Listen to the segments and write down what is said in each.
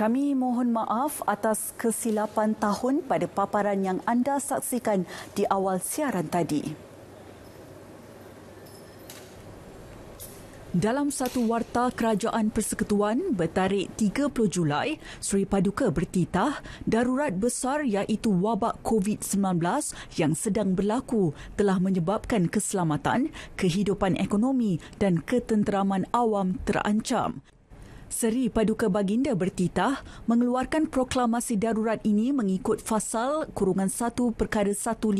Kami mohon maaf atas kesilapan tahun pada paparan yang anda saksikan di awal siaran tadi. Dalam satu warta kerajaan persekutuan bertarik 30 Julai, Sri Paduka bertitah darurat besar iaitu wabak COVID-19 yang sedang berlaku telah menyebabkan keselamatan, kehidupan ekonomi dan ketenteraman awam terancam. Seri Paduka Baginda Bertitah mengeluarkan proklamasi darurat ini mengikut fasal kurungan 1 perkara 150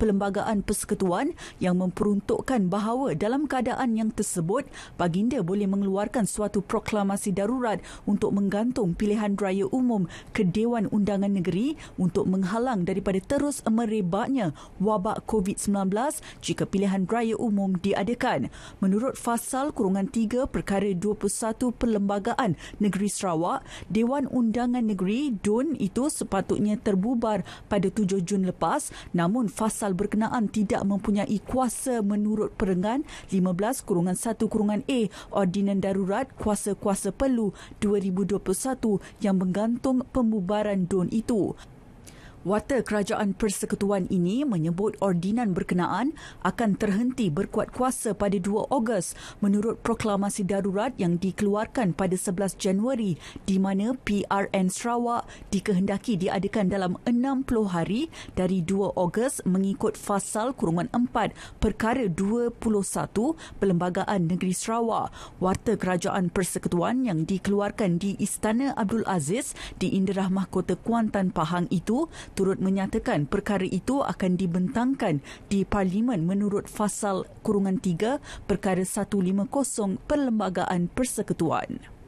Perlembagaan Persekutuan yang memperuntukkan bahawa dalam keadaan yang tersebut Baginda boleh mengeluarkan suatu proklamasi darurat untuk menggantung pilihan raya umum ke Dewan Undangan Negeri untuk menghalang daripada terus merebaknya wabak COVID-19 jika pilihan raya umum diadakan. Menurut fasal kurungan 3 perkara 21 Perlembagaan Negeri Sarawak, Dewan Undangan Negeri DUN itu sepatutnya terbubar pada 7 Jun lepas namun fasal berkenaan tidak mempunyai kuasa menurut Perenggan 15-1-A Ordinan Darurat Kuasa-Kuasa Perlu 2021 yang menggantung pembubaran DUN itu. Wata Kerajaan Persekutuan ini menyebut ordinan berkenaan akan terhenti berkuat kuasa pada 2 Ogos menurut proklamasi darurat yang dikeluarkan pada 11 Januari di mana PRN Sarawak dikehendaki diadakan dalam 60 hari dari 2 Ogos mengikut fasal kurungan 4 perkara 21 Perlembagaan Negeri Sarawak. Wata Kerajaan Persekutuan yang dikeluarkan di Istana Abdul Aziz di Indah Mahkota Kuantan Pahang itu turut menyatakan perkara itu akan dibentangkan di Parlimen menurut Fasal Kurungan 3 Perkara 150 Perlembagaan Persekutuan.